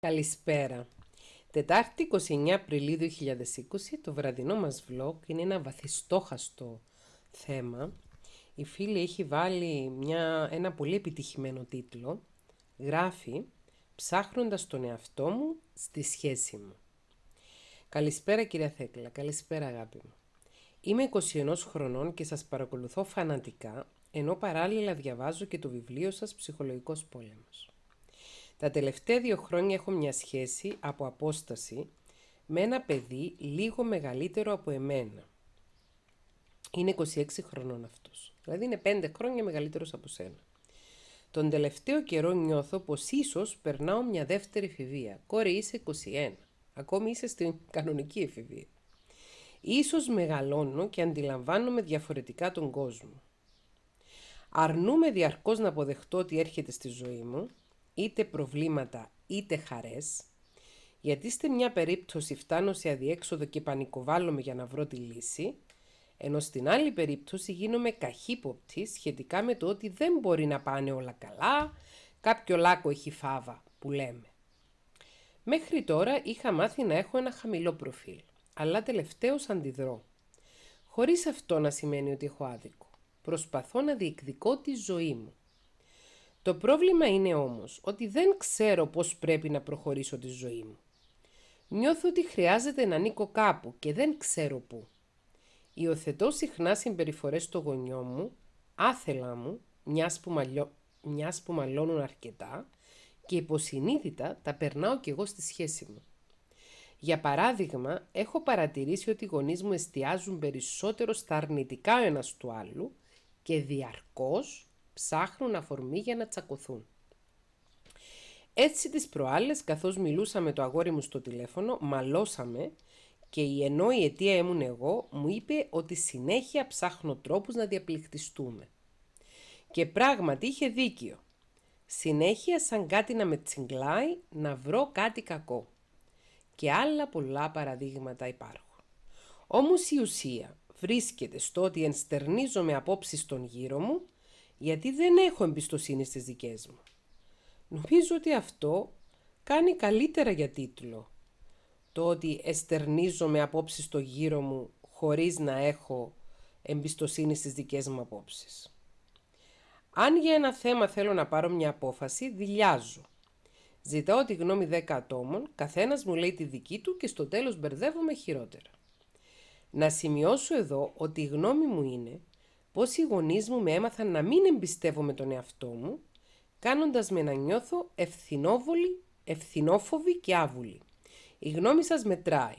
Καλησπέρα. Τετάρτη 29 Απριλίου 2020, το βραδινό μας vlog είναι ένα βαθιστόχαστο θέμα. Η φίλη έχει βάλει μια, ένα πολύ επιτυχημένο τίτλο. Γράφει «Ψάχνοντας τον εαυτό μου στη σχέση μου». Καλησπέρα κυρία Θέκλα, καλησπέρα αγάπη μου. Είμαι 21 χρονών και σας παρακολουθώ φανατικά, ενώ παράλληλα διαβάζω και το βιβλίο σας «Ψυχολογικός πόλεμος». Τα τελευταία δύο χρόνια έχω μια σχέση από απόσταση με ένα παιδί λίγο μεγαλύτερο από εμένα. Είναι 26 χρονών αυτός. Δηλαδή είναι 5 χρόνια μεγαλύτερος από σένα. Τον τελευταίο καιρό νιώθω πως ίσως περνάω μια δεύτερη εφηβεία. Κόρη είσαι 21. Ακόμη είσαι στην κανονική εφηβεία. Ίσως μεγαλώνω και αντιλαμβάνομαι διαφορετικά τον κόσμο. Αρνούμε διαρκώς να αποδεχτώ ότι έρχεται στη ζωή μου είτε προβλήματα είτε χαρές, γιατί στη μια περίπτωση φτάνω σε αδιέξοδο και πανικοβάλλομαι για να βρω τη λύση, ενώ στην άλλη περίπτωση γίνομαι καχύποπτη σχετικά με το ότι δεν μπορεί να πάνε όλα καλά, κάποιο λάκκο έχει φάβα που λέμε. Μέχρι τώρα είχα μάθει να έχω ένα χαμηλό προφίλ, αλλά τελευταίως αντιδρώ. Χωρίς αυτό να σημαίνει ότι έχω άδικο. Προσπαθώ να διεκδικώ τη ζωή μου. Το πρόβλημα είναι όμως ότι δεν ξέρω πώς πρέπει να προχωρήσω τη ζωή μου. Νιώθω ότι χρειάζεται να ανήκω κάπου και δεν ξέρω πού. Υιοθετώ συχνά συμπεριφορές στο γονιό μου, άθελά μου, μιας που, μιας που μαλώνουν αρκετά και υποσυνείδητα τα περνάω κι εγώ στη σχέση μου. Για παράδειγμα, έχω παρατηρήσει ότι οι γονείς μου εστιάζουν περισσότερο στα αρνητικά ο του άλλου και διαρκώς Ψάχνουν αφορμή για να τσακωθούν. Έτσι τις προάλλες, καθώς μιλούσαμε το αγόρι μου στο τηλέφωνο, μαλώσαμε και ενώ η αιτία ήμουν εγώ, μου είπε ότι συνέχεια ψάχνω τρόπους να διαπληκτιστούμε. Και πράγματι είχε δίκιο. Συνέχεια σαν κάτι να με τσιγκλάει, να βρω κάτι κακό. Και άλλα πολλά παραδείγματα υπάρχουν. Όμως η ουσία βρίσκεται στο ότι ενστερνίζομαι απόψεις στον γύρο μου γιατί δεν έχω εμπιστοσύνη στις δικές μου. Νομίζω ότι αυτό κάνει καλύτερα για τίτλο. Το ότι εστερνίζομαι απόψεις στο γύρο μου χωρίς να έχω εμπιστοσύνη στις δικές μου απόψεις. Αν για ένα θέμα θέλω να πάρω μια απόφαση, δηλιάζω. Ζητάω τη γνώμη 10 ατόμων, καθένας μου λέει τη δική του και στο τέλος μπερδεύομαι χειρότερα. Να σημειώσω εδώ ότι η γνώμη μου είναι πώς οι γονείς μου με έμαθαν να μην εμπιστεύομαι τον εαυτό μου, κάνοντας με να νιώθω ευθυνόβολη, ευθυνόφοβη και άβουλη. Η γνώμη σας μετράει.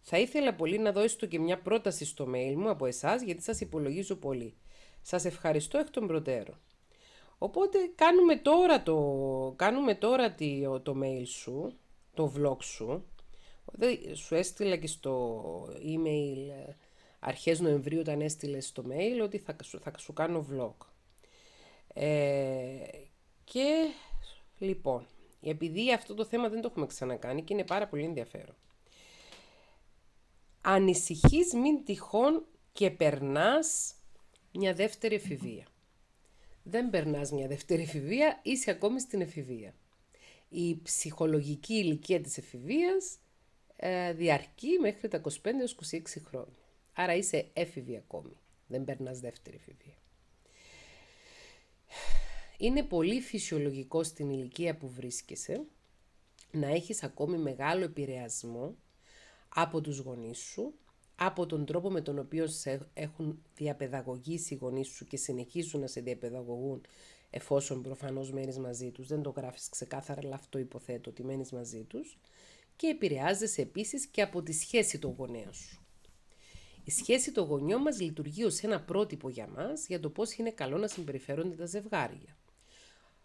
Θα ήθελα πολύ να δώσω και μια πρόταση στο mail μου από εσάς, γιατί σας υπολογίζω πολύ. Σας ευχαριστώ εκ των προτέρων. Οπότε κάνουμε τώρα το, κάνουμε τώρα το, το mail σου, το vlog σου. Σου έστειλα και στο email ε, αρχές Νοεμβρίου όταν έστειλες το mail ότι θα, θα σου κάνω vlog. Ε, και λοιπόν, επειδή αυτό το θέμα δεν το έχουμε ξανακάνει και είναι πάρα πολύ ενδιαφέρον. Ανησυχείς μην τυχόν και περνάς μια δεύτερη εφηβεία. Δεν περνάς μια δεύτερη εφηβεία, είσαι ακόμη στην εφηβεία. Η ψυχολογική ηλικία της εφηβείας ε, διαρκεί μέχρι τα 25 26 χρόνια. Άρα είσαι έφηβη ακόμη. Δεν περνάς δεύτερη εφηβεία. Είναι πολύ φυσιολογικό στην ηλικία που βρίσκεσαι να έχεις ακόμη μεγάλο επηρεασμό από τους γονείς σου, από τον τρόπο με τον οποίο έχουν διαπαιδαγωγήσει οι γονείς σου και συνεχίζουν να σε διαπαιδαγωγούν εφόσον προφανώς μένεις μαζί τους, δεν το γράφεις ξεκάθαρα, αλλά αυτό υποθέτω ότι μένεις μαζί τους και επηρεάζεσαι επίσης και από τη σχέση των γονέων σου. Η σχέση των γονιών μας λειτουργεί ως ένα πρότυπο για μας για το πώς είναι καλό να συμπεριφέρονται τα ζευγάρια.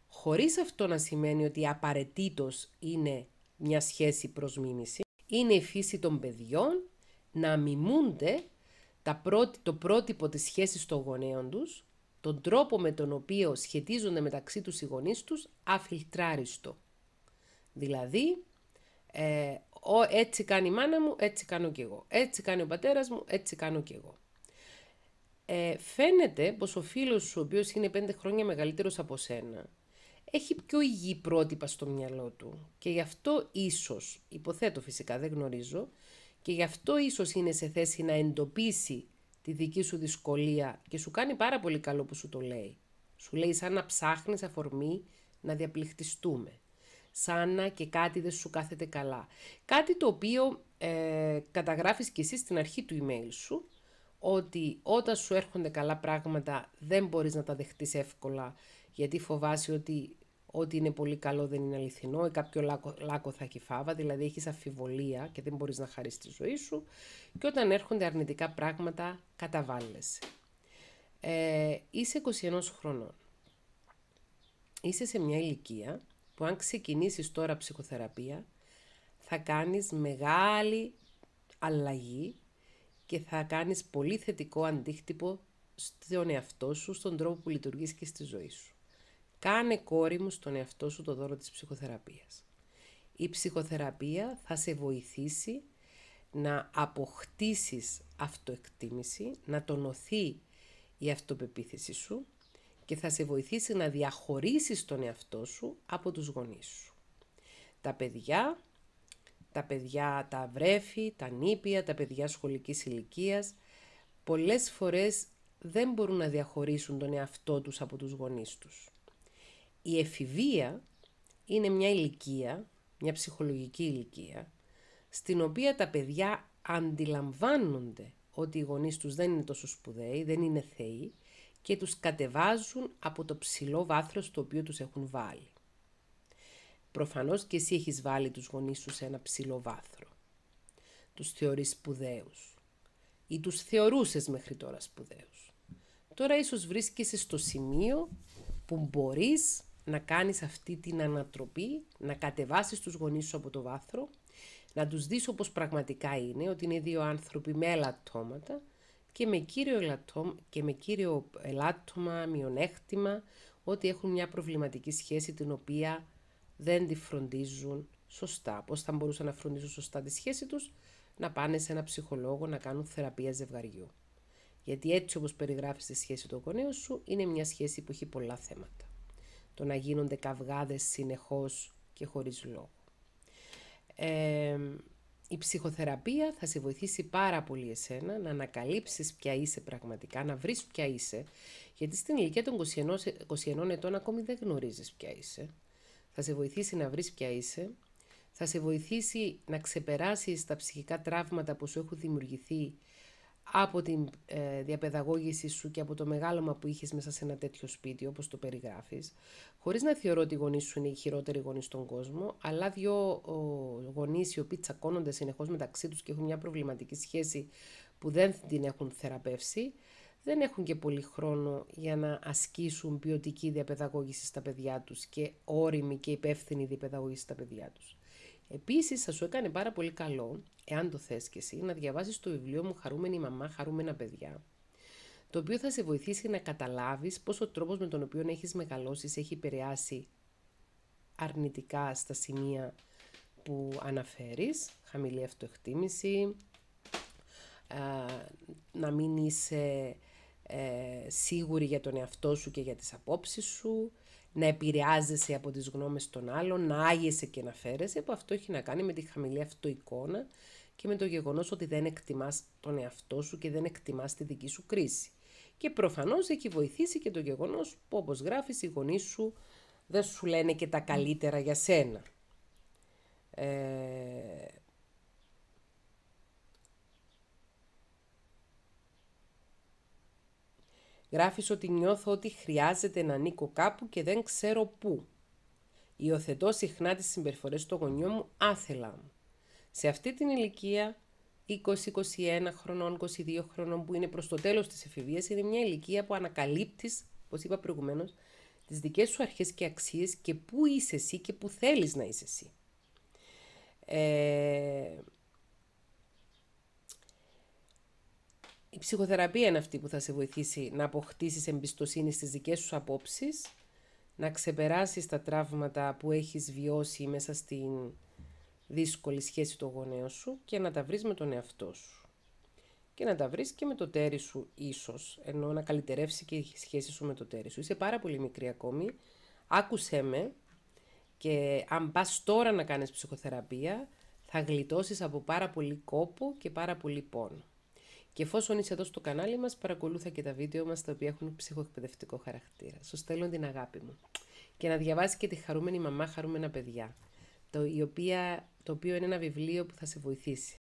Χωρίς αυτό να σημαίνει ότι απαραίτητος είναι μια σχέση προς μίμηση, είναι η φύση των παιδιών να μιμούνται τα το πρότυπο της σχέσης των γονέων τους, τον τρόπο με τον οποίο σχετίζονται μεταξύ τους οι γονείς τους, αφιλτράριστο. Δηλαδή, ε, ο, έτσι κάνει η μάνα μου, έτσι κάνω κι εγώ. Έτσι κάνει ο πατέρας μου, έτσι κάνω κι εγώ. Ε, φαίνεται πως ο φίλος σου, ο οποίος είναι πέντε χρόνια μεγαλύτερος από σένα, έχει πιο υγιή πρότυπα στο μυαλό του και γι' αυτό ίσως, υποθέτω φυσικά, δεν γνωρίζω, και γι' αυτό ίσως είναι σε θέση να εντοπίσει τη δική σου δυσκολία και σου κάνει πάρα πολύ καλό που σου το λέει. Σου λέει σαν να ψάχνεις αφορμή να διαπληκτιστούμε σαν να και κάτι δεν σου κάθεται καλά. Κάτι το οποίο ε, καταγράφεις και εσύ στην αρχή του email σου, ότι όταν σου έρχονται καλά πράγματα δεν μπορείς να τα δεχτείς εύκολα, γιατί φοβάσαι ότι ό,τι είναι πολύ καλό δεν είναι αληθινό ή κάποιο λάκο, λάκο θα έχει φάβα, δηλαδή έχεις αφιβολία και δεν μπορείς να χαρείς τη ζωή σου και όταν έρχονται αρνητικά πράγματα καταβάλλεσαι. Ε, είσαι 21 χρονών. Είσαι σε μια ηλικία που αν ξεκινήσεις τώρα ψυχοθεραπεία θα κάνεις μεγάλη αλλαγή και θα κάνεις πολύ θετικό αντίκτυπο στον εαυτό σου, στον τρόπο που λειτουργείς και στη ζωή σου. Κάνε κόρη μου στον εαυτό σου το δώρο της ψυχοθεραπείας. Η ψυχοθεραπεία θα σε βοηθήσει να αποκτήσεις αυτοεκτίμηση, να τονωθεί η αυτοπεποίθηση σου, και θα σε βοηθήσει να διαχωρίσεις τον εαυτό σου από τους γονείς σου. Τα παιδιά, τα παιδιά τα βρέφη, τα νήπια, τα παιδιά σχολικής ηλικίας, πολλές φορές δεν μπορούν να διαχωρίσουν τον εαυτό τους από τους γονείς τους. Η εφηβεία είναι μια ηλικία, μια ψυχολογική ηλικία, στην οποία τα παιδιά αντιλαμβάνονται ότι οι γονείς τους δεν είναι τόσο σπουδαίοι, δεν είναι θεοί και τους κατεβάζουν από το ψηλό βάθρος στο οποίο τους έχουν βάλει. Προφανώς και εσύ έχεις βάλει τους γονείς σου σε ένα ψηλό βάθρο. Τους θεωρείς σπουδαίους. Ή τους θεωρούσες μέχρι τώρα σπουδαίους. Τώρα ίσως βρίσκεσαι στο σημείο που μπορείς να κάνεις αυτή την ανατροπή, να κατεβάσεις τους γονείς σου από το βάθρο, να τους δεις όπως πραγματικά είναι, ότι είναι δύο άνθρωποι με ελαττώματα, και με κύριο, ελαττώμα, με κύριο ελάττωμα, μειονέκτημα, ότι έχουν μια προβληματική σχέση την οποία δεν τη φροντίζουν σωστά. Πώς θα μπορούσαν να φροντίζουν σωστά τη σχέση τους, να πάνε σε ένα ψυχολόγο να κάνουν θεραπεία ζευγαριού. Γιατί έτσι όπως περιγράφεις τη σχέση του γονέου σου, είναι μια σχέση που έχει πολλά θέματα. Το να γίνονται καυγάδες συνεχώς και χωρίς λόγο. Ε, η ψυχοθεραπεία θα σε βοηθήσει πάρα πολύ εσένα να ανακαλύψεις ποια είσαι πραγματικά, να βρεις ποια είσαι, γιατί στην ηλικία των 21, ετών ακόμη δεν γνωρίζεις ποια είσαι. Θα σε βοηθήσει να βρεις ποια είσαι, θα σε βοηθήσει να ξεπεράσεις τα ψυχικά τραύματα που σου έχουν δημιουργηθεί από την ε, διαπαιδαγώγησή σου και από το μεγάλωμα που είχες μέσα σε ένα τέτοιο σπίτι, όπως το περιγράφεις, χωρίς να θεωρώ ότι οι γονείς σου είναι οι χειρότεροι γονείς στον κόσμο, αλλά δύο ο, γονείς οι οποίοι τσακώνονται συνεχώς μεταξύ τους και έχουν μια προβληματική σχέση που δεν την έχουν θεραπεύσει, δεν έχουν και πολύ χρόνο για να ασκήσουν ποιοτική διαπαιδαγώγηση στα παιδιά τους και όριμη και υπεύθυνη διαπαιδαγώγηση στα παιδιά τους. Επίσης θα σου έκανε πάρα πολύ καλό, εάν το θες και εσύ, να διαβάσεις το βιβλίο μου «Χαρούμενη μαμά, χαρούμενα παιδιά», το οποίο θα σε βοηθήσει να καταλάβεις πώς ο τρόπος με τον οποίο έχεις μεγαλώσει σε έχει επηρεάσει αρνητικά στα σημεία που αναφέρεις, χαμηλή αυτοεκτίμηση, να μην είσαι ε, σίγουρη για τον εαυτό σου και για τις απόψεις σου, να επηρεάζεσαι από τις γνώμες των άλλων, να άγεσαι και να φέρεσαι, που αυτό έχει να κάνει με τη χαμηλή αυτοεικόνα και με το γεγονός ότι δεν εκτιμάς τον εαυτό σου και δεν εκτιμάς τη δική σου κρίση. Και προφανώς έχει βοηθήσει και το γεγονός που όπως γράφεις οι γονείς σου δεν σου λένε και τα καλύτερα για σένα. Ε, Γράφεις ότι νιώθω ότι χρειάζεται να ανήκω κάπου και δεν ξέρω πού. Υιοθετώ συχνά τις συμπεριφορές του γονιού μου άθελα Σε αυτή την ηλικία, 20-21 χρονών, 22 χρονών που είναι προς το τέλος της εφηβείας, είναι μια ηλικία που ανακαλύπτεις, όπως είπα προηγουμένως, τις δικές σου αρχές και αξίες και πού είσαι εσύ και πού θέλεις να είσαι εσύ. Ε, η ψυχοθεραπεία είναι αυτή που θα σε βοηθήσει να αποκτήσεις εμπιστοσύνη στις δικές σου απόψεις, να ξεπεράσεις τα τραύματα που έχεις βιώσει μέσα στην δύσκολη σχέση του γονέων σου και να τα βρεις με τον εαυτό σου. Και να τα βρεις και με το τέρι σου ίσως, ενώ να καλυτερεύσει και η σχέση σου με το τέρι σου. Είσαι πάρα πολύ μικρή ακόμη, άκουσέ με και αν πας τώρα να κάνεις ψυχοθεραπεία θα γλιτώσεις από πάρα πολύ κόπο και πάρα πολύ πόνο. Και εφόσον είσαι εδώ στο κανάλι μας, παρακολούθα και τα βίντεο μας τα οποία έχουν ψυχοεκπαιδευτικό χαρακτήρα. Σου στέλνω την αγάπη μου. Και να διαβάσει και τη χαρούμενη μαμά χαρούμενα παιδιά, το, η οποία, το οποίο είναι ένα βιβλίο που θα σε βοηθήσει.